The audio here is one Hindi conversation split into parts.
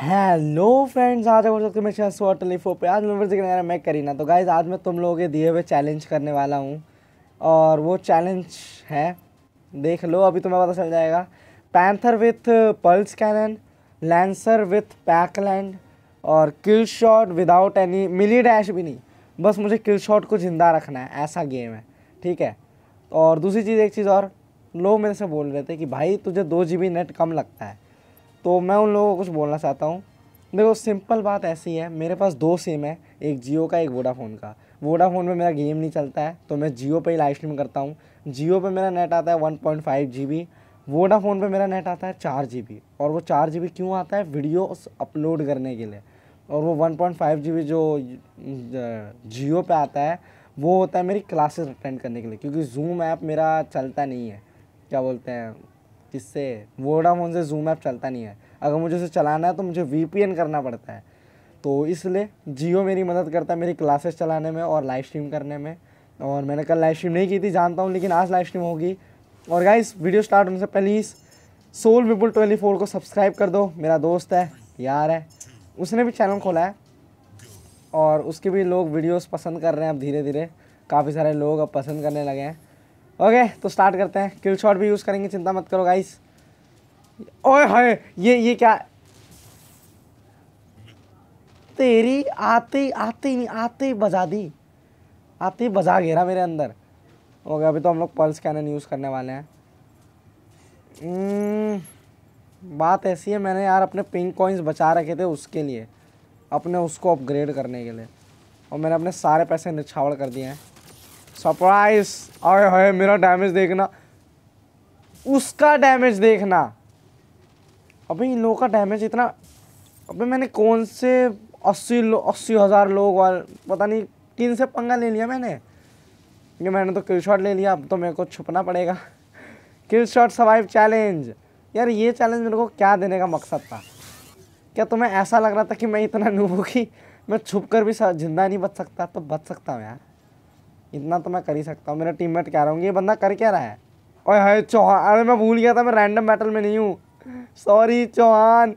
हेलो फ्रेंड्स आज हो सकते मैं सौ टेलीफोन पे आज मैं फिर से यार मैं करीना तो गाइज आज मैं तुम लोगों के दिए हुए चैलेंज करने वाला हूँ और वो चैलेंज है देख लो अभी तुम्हें पता चल जाएगा panther with pulse cannon lancer with पैकलैंड और किल शॉट विदाउट एनी मिली डैश भी नहीं बस मुझे किल शॉट को ज़िंदा रखना है ऐसा गेम है ठीक है और दूसरी चीज़ एक चीज़ और लोग मेरे से बोल रहे थे कि भाई तुझे दो जी नेट कम लगता है तो मैं उन लोगों को कुछ बोलना चाहता हूँ देखो सिंपल बात ऐसी है मेरे पास दो सिम है एक जियो का एक वोडाफोन का वोडाफोन में मेरा गेम नहीं चलता है तो मैं जियो पर ही लाइव स्ट्रीम करता हूँ जियो पर मेरा नेट आता है one point five G B Vodafone पर मेरा नेट आता है चार जी बी और वो चार जी बी क्यों आता है वीडियो अपलोड करने के लिए और वो one point five G B जो जियो पर आता है वो होता है मेरी क्लासेस अटेंड करने के लिए क्योंकि जूम ऐप मेरा चलता नहीं है क्या बोलते हैं जिससे वोडाफोन से जूम ऐप चलता नहीं है अगर मुझे उसे चलाना है तो मुझे वी करना पड़ता है तो इसलिए जियो मेरी मदद करता है मेरी क्लासेस चलाने में और लाइव स्ट्रीम करने में और मैंने कल लाइव स्ट्रीम नहीं की थी जानता हूँ लेकिन आज लाइव स्ट्रीम होगी और गाइस वीडियो स्टार्ट होने से please Soul Vipul twenty four को सब्सक्राइब कर दो मेरा दोस्त है यार है उसने भी चैनल खोला है और उसके भी लोग वीडियोस पसंद कर रहे हैं अब धीरे धीरे काफ़ी सारे लोग अब पसंद करने लगे हैं ओके तो स्टार्ट करते हैं किल शॉट भी यूज़ करेंगे चिंता मत करो गाइस ओए हाय ये ये क्या तेरी आते ही आते ही नहीं आते ही बजा दी आते ही बजा घेरा मेरे अंदर ओके अभी तो हम लोग पल्स कैनन यूज़ करने वाले हैं hmm, बात ऐसी है मैंने यार अपने पिंक कॉइन्स बचा रखे थे उसके लिए अपने उसको अपग्रेड करने के लिए और मैंने अपने सारे पैसे निछावड़ कर दिए हैं सरप्राइज आए हाय मेरा डैमेज देखना उसका डैमेज देखना अबे इन लोगों का डैमेज इतना अबे मैंने कौन से अस्सी लो अस्सी हज़ार लोग और पता नहीं तीन से पंगा ले लिया मैंने ये मैंने तो किल शॉट ले लिया अब तो मेरे को छुपना पड़ेगा किल शॉट सर्वाइव चैलेंज यार ये चैलेंज मेरे को क्या देने का मकसद था क्या तुम्हें ऐसा लग रहा था कि मैं इतना नूबू कि मैं छुप कर भी जिंदा नहीं बच सकता तो बच सकता हूँ यार इतना तो मैं कर ही सकता हूँ मेरा मेट कह रहा हूँ ये बंदा कर क्या रहा है ओए हाय चौहान अरे मैं भूल गया था मैं रैंडम बैटल में नहीं हूँ सॉरी चौहान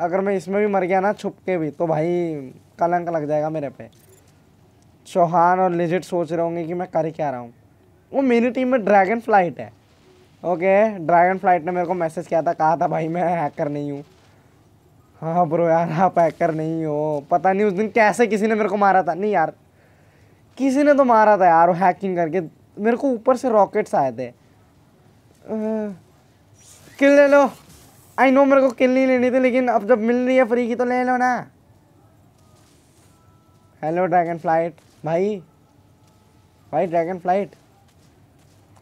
अगर मैं इसमें भी मर गया ना छुप के भी तो भाई कलंक लग जाएगा मेरे पे चौहान और लिजिट सोच रहे होंगे कि मैं कर क्या रहा हूँ वो मेरी टीम में ड्रैगन फ्लाइट है ओके ड्रैगन फ्लाइट ने मेरे को मैसेज किया था कहा था भाई मैं हैकर नहीं हूँ हाँ ब्रो यार आप हैकर नहीं हो पता नहीं उस दिन कैसे किसी ने मेरे को मारा था नहीं यार किसी ने तो मारा था यार हैकिंग करके मेरे को ऊपर से रॉकेट्स आए थे किल ले लो आई नो मेरे को किल नहीं लेनी थी लेकिन अब जब मिल रही है फ्री की तो ले लो ना हेलो ड्रैगन फ्लाइट भाई भाई ड्रैगन फ्लाइट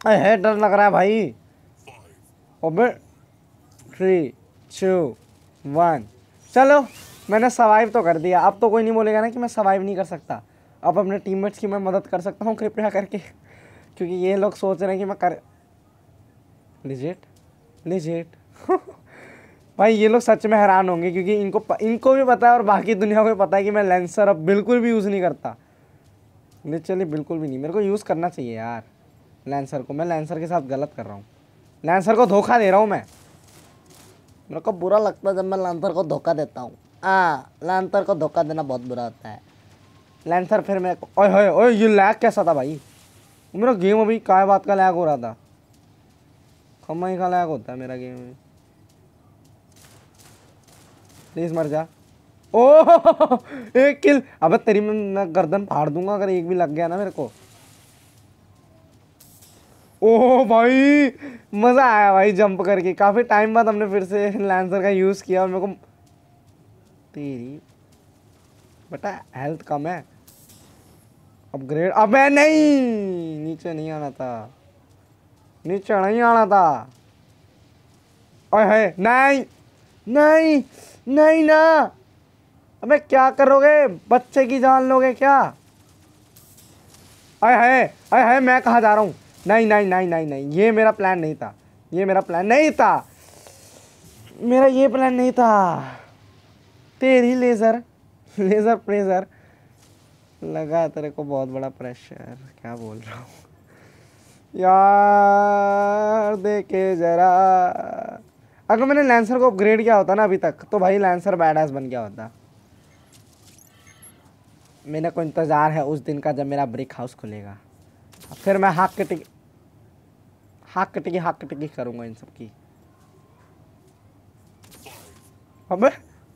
है डर लग रहा है भाई ओबे थ्री टू वन चलो मैंने सवाइव तो कर दिया अब तो कोई नहीं बोलेगा ना कि मैं सवाइव नहीं कर सकता अब अपने टीममेट्स की मैं मदद कर सकता हूँ कृपया करके क्योंकि ये लोग सोच रहे हैं कि मैं कर लिजेट लिजेट भाई ये लोग सच में हैरान होंगे क्योंकि इनको प... इनको भी पता है और बाकी दुनिया को भी पता है कि मैं लेंसर अब बिल्कुल भी यूज़ नहीं करता लिटरली बिल्कुल भी नहीं मेरे को यूज़ करना चाहिए यार लेंसर को मैं लेंसर के साथ गलत कर रहा हूँ लेंसर को धोखा दे रहा हूँ मैं मेरे को बुरा लगता है जब मैं लेंसर को धोखा देता हूँ हाँ लेंसर को धोखा देना बहुत बुरा होता है लेंसर फिर मैं ओए ओए ओए ये लैग कैसा था भाई मेरा गेम अभी काय बात का लैग हो रहा था ही का लैग होता है मेरा गेम में प्लीज़ मर जा ओ एक किल अबे तेरी में मैं गर्दन फाड़ दूंगा अगर एक भी लग गया ना मेरे को ओह भाई मज़ा आया भाई जंप करके काफ़ी टाइम बाद हमने फिर से लैंसर का यूज़ किया और मेरे को तेरी बेटा हेल्थ कम है अपग्रेड अबे नहीं नीचे नहीं आना था नीचे नहीं आना था ओए नहीं नहीं नहीं ना अबे क्या करोगे बच्चे की जान लोगे क्या अरे है अरे है मैं कहाँ जा रहा हूँ नहीं नहीं नहीं नहीं नहीं ये मेरा प्लान नहीं था ये मेरा प्लान नहीं था मेरा ये प्लान नहीं था तेरी लेज़र लेज़र प्लेजर लगा तेरे को बहुत बड़ा प्रेशर क्या बोल रहा हूँ यार देखे जरा अगर मैंने लैंसर को अपग्रेड किया होता ना अभी तक तो भाई लैंसर बैड बन गया होता मेरे को इंतज़ार है उस दिन का जब मेरा ब्रिक हाउस खुलेगा फिर मैं हाक टिक हाक कटकी हाक कटकी करूँगा इन सब की अबे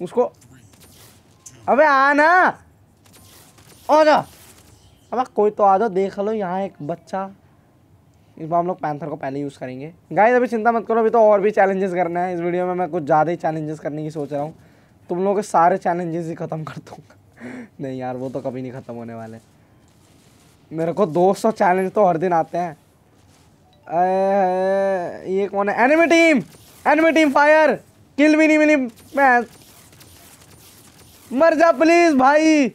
उसको अबे आना अब कोई तो आ जाओ देख लो यहाँ एक बच्चा इस बार हम लोग पैंथर को पहले यूज़ करेंगे गाइस अभी चिंता मत करो अभी तो और भी चैलेंजेस करना है इस वीडियो में मैं कुछ ज़्यादा ही चैलेंजेस करने की सोच रहा हूँ तुम लोगों के सारे चैलेंजेस ही ख़त्म कर दूँगा नहीं यार वो तो कभी नहीं ख़त्म होने वाले मेरे को दो सौ चैलेंज तो हर दिन आते हैं ये कौन है enemy team enemy team fire kill भी नहीं मिली मैं मर जा प्लीज़ भाई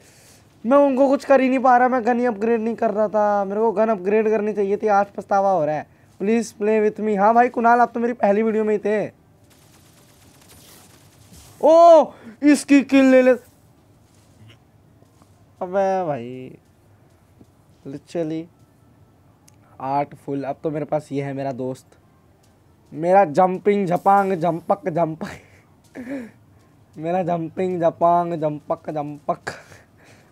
मैं उनको कुछ कर ही नहीं पा रहा मैं गन ही अपग्रेड नहीं कर रहा था मेरे को गन अपग्रेड करनी चाहिए थी आज पछतावा हो रहा है प्लीज़ प्ले विथ मी हाँ भाई कुणाल आप तो मेरी पहली वीडियो में ही थे ओ इसकी किल ले ले अबे भाई लिटरली आर्टफुल अब तो मेरे पास ये है मेरा दोस्त मेरा जंपिंग झपांग जंपक जंपक मेरा जंपिंग झपांग जंपक जंपक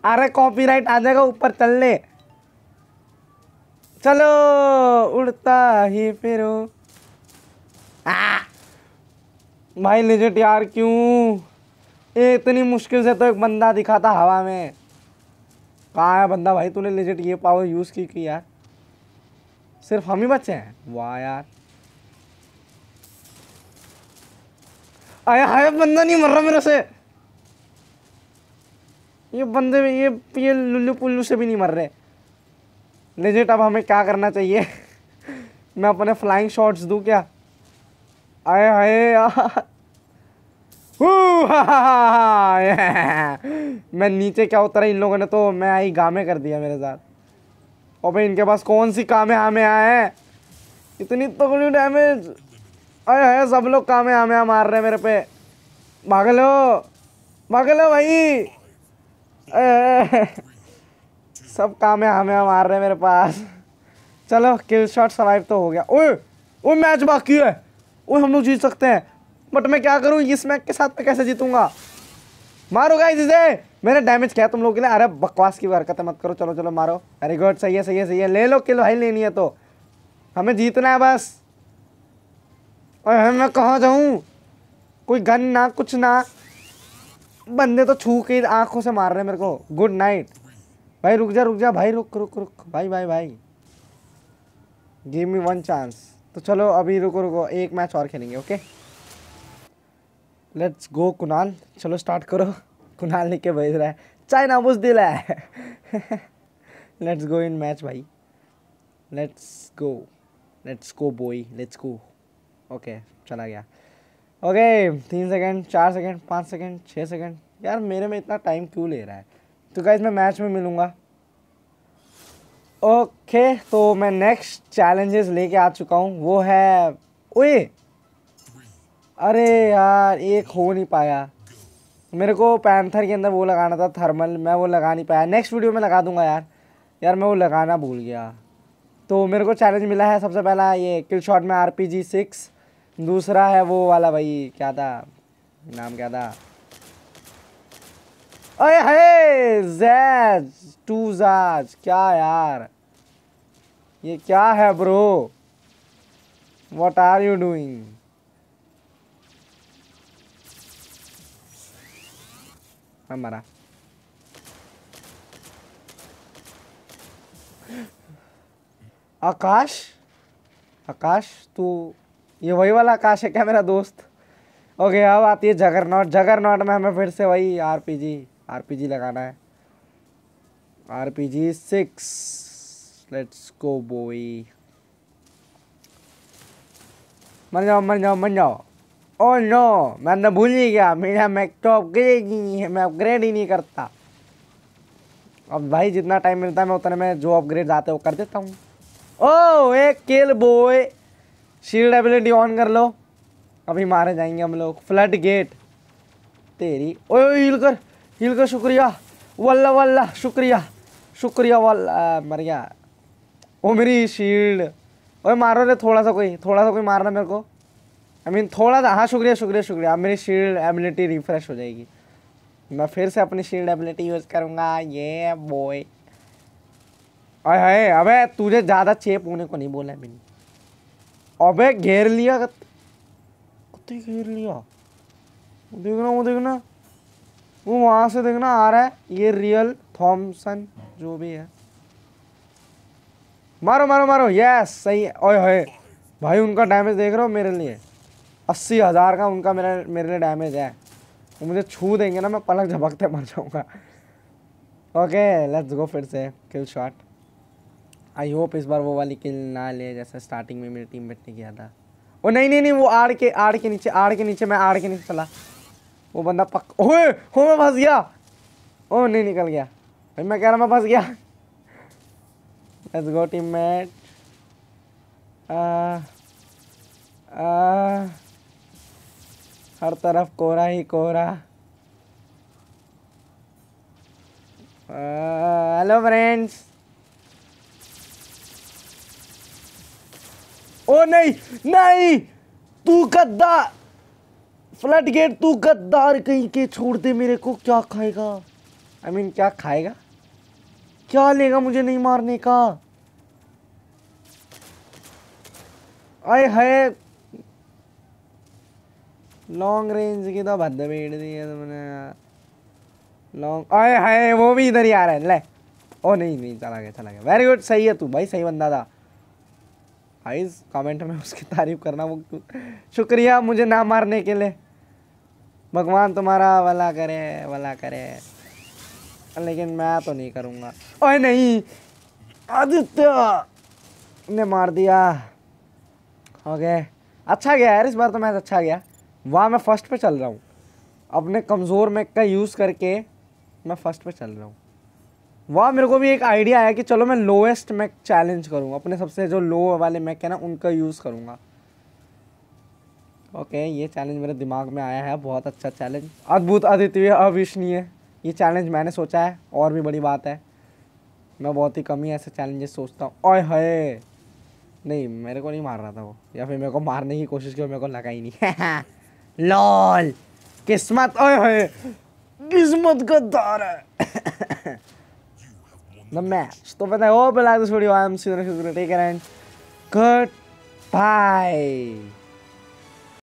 अरे कॉपीराइट आ जाएगा ऊपर चल ले चलो उड़ता ही फिर भाई लिजिट यार क्यों इतनी मुश्किल से तो एक बंदा दिखा था हवा में कहाँ है बंदा भाई तूने लिजिट ये पावर यूज़ की, की यार सिर्फ हम ही बच्चे हैं वाह यार आया हाय बंदा नहीं मर रहा मेरे से ये बंदे ये ये लुल्लू पुल्लू से भी नहीं मर रहे लेजिट अब हमें क्या करना चाहिए मैं अपने फ्लाइंग शॉट्स दूँ क्या आए हाय मैं नीचे क्या उतरा इन लोगों ने तो मैं आई गामे कर दिया मेरे साथ और भाई इनके पास कौन सी कामे हामे आए इतनी तगड़ी डैमेज अरे है सब लोग कामे हामे मार रहे हैं मेरे पे भाग लो भाग लो भाई सब काम है हमें मार रहे मेरे पास चलो किल शॉट सर्वाइव तो हो गया ओए ओए मैच बाकी है ओए हम लोग जीत सकते हैं बट मैं क्या करूँ इस मैच के साथ मैं कैसे जीतूंगा मारो गाइस इसे मैंने डैमेज किया तुम लोग के लिए अरे बकवास की है मत करो चलो चलो मारो अरे गुड सही है सही है सही है ले लो किल भाई लेनी है तो हमें जीतना है बस अरे मैं कहाँ जाऊँ कोई गन ना कुछ ना बंदे तो छू के आंखों से मार रहे हैं मेरे को गुड नाइट भाई रुक जा रुक जा भाई रुक रुक रुक भाई भाई भाई गिव मी वन चांस तो चलो अभी रुको रुको एक मैच और खेलेंगे ओके लेट्स गो कुणाल चलो स्टार्ट करो कुणाल लिख के भेज रहा है चाइना बुझ दिल है लेट्स गो इन मैच भाई let's go let's go boy let's go okay चला गया ओके तीन सेकंड चार सेकंड पाँच सेकंड छः सेकंड यार मेरे में इतना टाइम क्यों ले रहा है तो क्या मैं मैच में मिलूँगा ओके तो मैं नेक्स्ट चैलेंजेस लेके आ चुका हूँ वो है ओए अरे यार एक हो नहीं पाया मेरे को पैंथर के अंदर वो लगाना था थर्मल मैं वो लगा नहीं पाया नेक्स्ट वीडियो में लगा दूंगा यार यार मैं वो लगाना भूल गया तो मेरे को चैलेंज मिला है सबसे पहला ये किल शॉट में आर पी जी सिक्स दूसरा है वो वाला भाई क्या था नाम क्या था अरे हे जैज टू जैज क्या यार ये क्या है bro what are you doing मरा आकाश आकाश तू ये वही वाला आकाश है क्या मेरा दोस्त ओके अब आती है जगर नॉट में हमें फिर से वही आरपीजी आरपीजी लगाना है RPG six let's go boy मर जाओ मर जाओ मर जाओ ओ नो मैंने तो भूल ही गया मेरा मैक तो अपग्रेड ही नहीं है मैं अपग्रेड ही नहीं करता अब भाई जितना टाइम मिलता है मैं उतने में जो अपग्रेड आते हैं वो कर देता हूँ ओ एक kill boy shield ability on कर लो अभी मारे जाएंगे हम लोग फ्लड गेट तेरी ओए हील कर हील कर शुक्रिया वल्ला वल्ला शुक्रिया शुक्रिया वल्ला मर गया ओ मेरी शील्ड ओए मारो रे थोड़ा सा कोई थोड़ा सा कोई मारना मेरे को आई I मीन mean, थोड़ा सा हाँ शुक्रिया शुक्रिया शुक्रिया अब मेरी शील्ड एबिलिटी रिफ्रेश हो जाएगी मैं फिर से अपनी शील्ड एबिलिटी यूज़ करूँगा ये बॉय अरे अबे तुझे ज़्यादा चेप होने को नहीं बोला मैंने अबे घेर लिया कुत्ते घेर लिया देखना वो देखना वो वहां से देखना आ रहा है ये रियल थॉमसन जो भी है मारो मारो मारो यस सही है ओए होए भाई उनका डैमेज देख रहे हो मेरे लिए अस्सी हज़ार का उनका मेरा मेरे लिए डैमेज है वो मुझे छू देंगे ना मैं पलक झपकते मर जाऊँगा ओके लेट्स गो फिर से किल शॉट आई होप इस बार वो वाली किल ना ले जैसा स्टार्टिंग में मेरी टीम बैठ ने किया था ओ नहीं नहीं नहीं वो आड़ के आड़ के नीचे आड़ के नीचे मैं आड़ के नीचे चला वो बंदा पक ओए हो मैं फंस गया ओ नहीं निकल गया भाई मैं कह रहा मैं फंस गया लेट्स गो टीम मैट हर तरफ कोहरा ही कोहरा हेलो फ्रेंड्स ओ नहीं नहीं तू गद्दा फ्लड गेट तू गद्दार कहीं के छोड़ दे मेरे को क्या खाएगा आई I मीन mean, क्या खाएगा क्या लेगा मुझे नहीं मारने का आए है लॉन्ग रेंज की तो भद्द भेड़ दी है तुमने लॉन्ग आए है वो भी इधर ही आ रहा है ले ओ नहीं नहीं चला गया चला गया वेरी गुड सही है तू भाई सही बंदा था आइज कमेंट में उसकी तारीफ़ करना वो शुक्रिया मुझे ना मारने के लिए भगवान तुम्हारा वाला करे वाला करे लेकिन मैं तो नहीं करूँगा ओए नहीं आदित्य ने मार दिया हो अच्छा गया यार इस बार तो मैच अच्छा गया वहाँ मैं फर्स्ट पे चल रहा हूँ अपने कमज़ोर मैक का यूज़ करके मैं फर्स्ट पे चल रहा हूँ वाह मेरे को भी एक आइडिया है कि चलो मैं लोएस्ट मैक चैलेंज करूँगा अपने सबसे जो लो वाले मैक है ना उनका यूज़ करूँगा ओके ये चैलेंज मेरे दिमाग में आया है बहुत अच्छा चैलेंज अद्भुत अद्वितीय अविश्वनीय ये चैलेंज मैंने सोचा है और भी बड़ी बात है मैं बहुत ही कम ही ऐसे चैलेंजेस सोचता हूँ ओए हए नहीं मेरे को नहीं मार रहा था वो या फिर मेरे को मारने की कोशिश की मेरे को लगा ही नहीं लॉल किस्मत ओए हए किस्मत गद्दार है the match. So friends, I hope you like this video. I'm take Shudrati and goodbye.